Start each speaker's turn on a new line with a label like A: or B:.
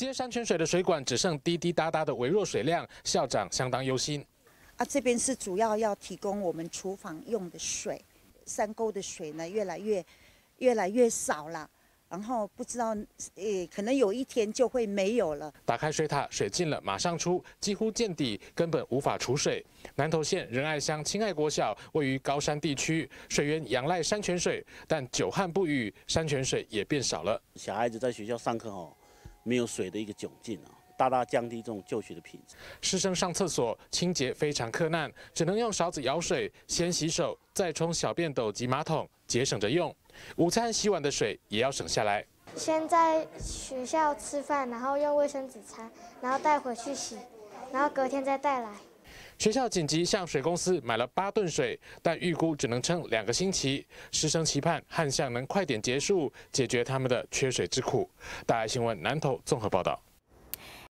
A: 接山泉水的水管只剩滴滴答答的微弱水量，校长相当忧心。
B: 啊，这边是主要要提供我们厨房用的水，山沟的水呢越来越，越来越少了。然后不知道，呃，可能有一天就会没有了。
A: 打开水塔，水进了马上出，几乎见底，根本无法储水。南投县仁爱乡亲爱国小位于高山地区，水源仰赖山泉水，但久旱不雨，山泉水也变少了。小孩子在学校上课哦。没有水的一个窘境啊，大大降低这种就学的品质。师生上厕所清洁非常困难，只能用勺子舀水，先洗手，再冲小便斗及马桶，节省着用。午餐洗碗的水也要省下来。
C: 先在学校吃饭，然后用卫生纸擦，然后带回去洗，然后隔天再带来。
A: 学校紧急向水公司买了八吨水，但预估只能撑两个星期。师生期盼旱象能快点结束，解决他们的缺水之苦。大爱新闻南投综合报道。